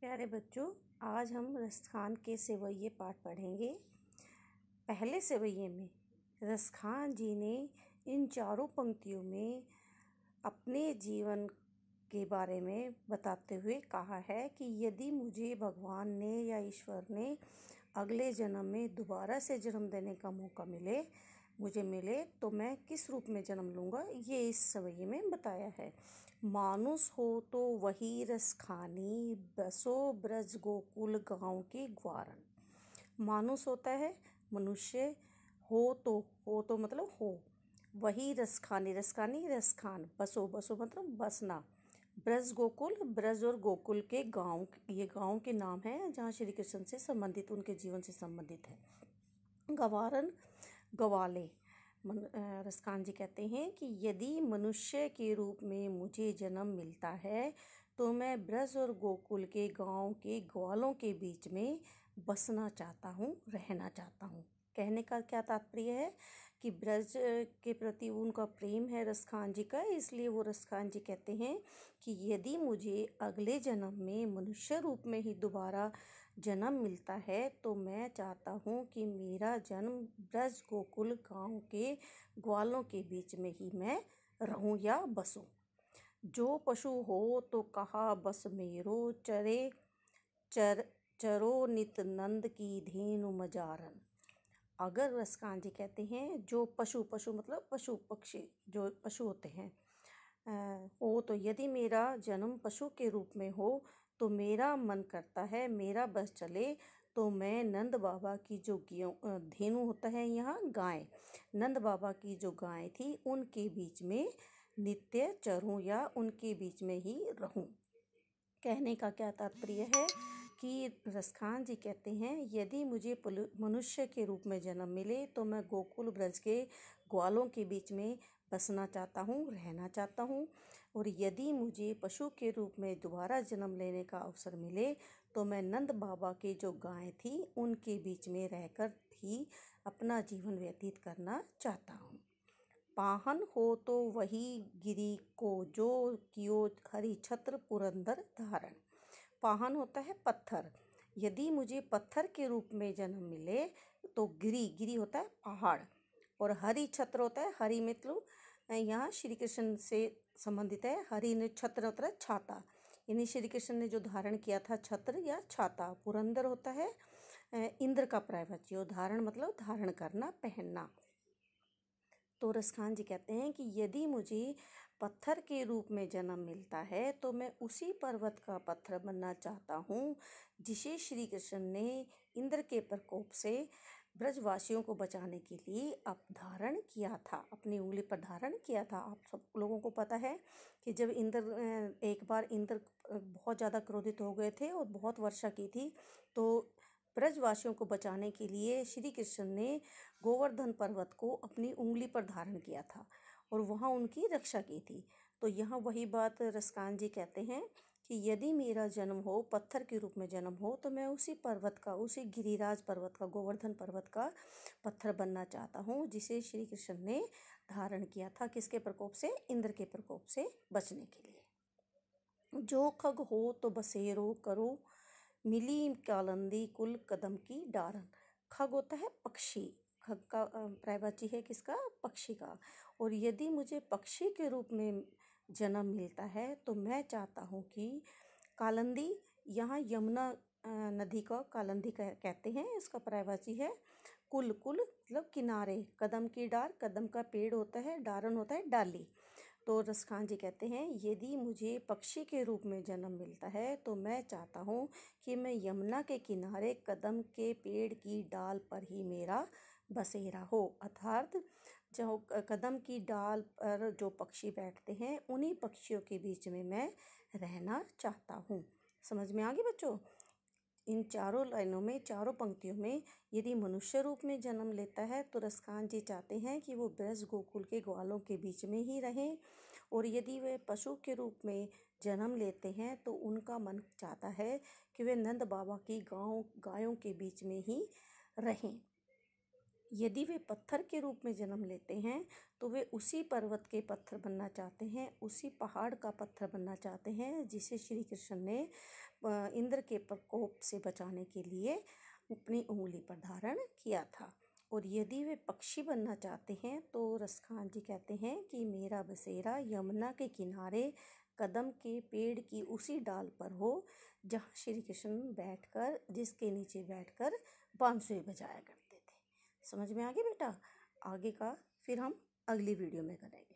प्यारे बच्चों आज हम रसखान के सेवैये पाठ पढ़ेंगे पहले सेवैये में रसखान जी ने इन चारों पंक्तियों में अपने जीवन के बारे में बताते हुए कहा है कि यदि मुझे भगवान ने या ईश्वर ने अगले जन्म में दोबारा से जन्म देने का मौका मिले मुझे मिले तो मैं किस रूप में जन्म लूँगा ये इस सवैये में बताया है मानुस हो तो वही रस खानी बसो ब्रज गोकुल गाँव की ग्वारन मानुस होता है मनुष्य हो तो हो तो मतलब हो वही रस खानी रस खानी रस खान बसो बसो मतलब बसना ब्रज गोकुल ब्रज और गोकुल के गांव ये गांव के नाम हैं जहाँ श्री कृष्ण से संबंधित उनके जीवन से संबंधित है गवारन गवाले मन रसकान जी कहते हैं कि यदि मनुष्य के रूप में मुझे जन्म मिलता है तो मैं ब्रज और गोकुल के गांव के ग्वालों के बीच में बसना चाहता हूँ रहना चाहता हूँ कहने का क्या तात्पर्य है कि ब्रज के प्रति उनका प्रेम है रसखान जी का इसलिए वो रसखान जी कहते हैं कि यदि मुझे अगले जन्म में मनुष्य रूप में ही दोबारा जन्म मिलता है तो मैं चाहता हूँ कि मेरा जन्म ब्रज गोकुल गाँव के ग्वालों के बीच में ही मैं रहूँ या बसूँ जो पशु हो तो कहा बस मेरो चरे चर चरो नित नंद की धेनु मजारन अगर रसकान जी कहते हैं जो पशु पशु मतलब पशु पक्षी जो पशु होते हैं हो तो यदि मेरा जन्म पशु के रूप में हो तो मेरा मन करता है मेरा बस चले तो मैं नंद बाबा की जो धेनु होता है यहाँ गाय नंद बाबा की जो गाय थी उनके बीच में नित्य चरूँ या उनके बीच में ही रहूँ कहने का क्या तात्पर्य है कि रसखान जी कहते हैं यदि मुझे मनुष्य के रूप में जन्म मिले तो मैं गोकुल ब्रज के ग्वालों के बीच में बसना चाहता हूँ रहना चाहता हूँ और यदि मुझे पशु के रूप में दोबारा जन्म लेने का अवसर मिले तो मैं नंद बाबा के जो गाय थी उनके बीच में रहकर भी अपना जीवन व्यतीत करना चाहता हूँ पाहन हो तो वही गिरी को जो कियो हरी छत्र पुरंदर धारण पाहन होता है पत्थर यदि मुझे पत्थर के रूप में जन्म मिले तो गिरी गिरी होता है पहाड़ और हरी छत्र होता है हरी मतलब यहाँ श्री कृष्ण से संबंधित है हरि ने छत्र होता है छाता यानी श्री कृष्ण ने जो धारण किया था छत्र या छाता पुरंदर होता है इंद्र का प्रायवच्य धारण मतलब धारण करना पहनना तो रसखान जी कहते हैं कि यदि मुझे पत्थर के रूप में जन्म मिलता है तो मैं उसी पर्वत का पत्थर बनना चाहता हूँ जिसे श्री कृष्ण ने इंद्र के प्रकोप से ब्रजवासियों को बचाने के लिए अब धारण किया था अपनी उंगली पर धारण किया था आप सब लोगों को पता है कि जब इंद्र एक बार इंद्र बहुत ज़्यादा क्रोधित हो गए थे और बहुत वर्षा की थी तो ब्रजवासियों को बचाने के लिए श्री कृष्ण ने गोवर्धन पर्वत को अपनी उंगली पर धारण किया था और वहाँ उनकी रक्षा की थी तो यहाँ वही बात रसकान जी कहते हैं कि यदि मेरा जन्म हो पत्थर के रूप में जन्म हो तो मैं उसी पर्वत का उसी गिरिराज पर्वत का गोवर्धन पर्वत का पत्थर बनना चाहता हूँ जिसे श्री कृष्ण ने धारण किया था किसके प्रकोप से इंद्र के प्रकोप से बचने के लिए जो खग हो तो बसेरो करो मिली कालंदी कुल कदम की डारन खग होता है पक्षी खग का प्रायवाची है किसका पक्षी का और यदि मुझे पक्षी के रूप में जन्म मिलता है तो मैं चाहता हूँ कि कालंदी यहाँ यमुना नदी का कालंदी कह कहते हैं इसका प्रायवाची है कुल कुल मतलब किनारे कदम की डार कदम का पेड़ होता है डारन होता है डाली तो रसखान जी कहते हैं यदि मुझे पक्षी के रूप में जन्म मिलता है तो मैं चाहता हूँ कि मैं यमुना के किनारे कदम के पेड़ की डाल पर ही मेरा बसेरा हो अर्थात जो कदम की डाल पर जो पक्षी बैठते हैं उन्हीं पक्षियों के बीच में मैं रहना चाहता हूँ समझ में आ गई बच्चों इन चारों लाइनों में चारों पंक्तियों में यदि मनुष्य रूप में जन्म लेता है तो रसकान जी चाहते हैं कि वो ब्रज गोकुल के ग्वालों के बीच में ही रहें और यदि वे पशु के रूप में जन्म लेते हैं तो उनका मन चाहता है कि वे नंद बाबा की गाँव गायों के बीच में ही रहें यदि वे पत्थर के रूप में जन्म लेते हैं तो वे उसी पर्वत के पत्थर बनना चाहते हैं उसी पहाड़ का पत्थर बनना चाहते हैं जिसे श्री कृष्ण ने इंद्र के प्रकोप से बचाने के लिए अपनी उंगली पर धारण किया था और यदि वे पक्षी बनना चाहते हैं तो रसखान जी कहते हैं कि मेरा बसेरा यमुना के किनारे कदम के पेड़ की उसी डाल पर हो जहाँ श्री कृष्ण बैठकर जिसके नीचे बैठकर बांसुरी करते समझ में आ गया बेटा आगे का फिर हम अगली वीडियो में करेंगे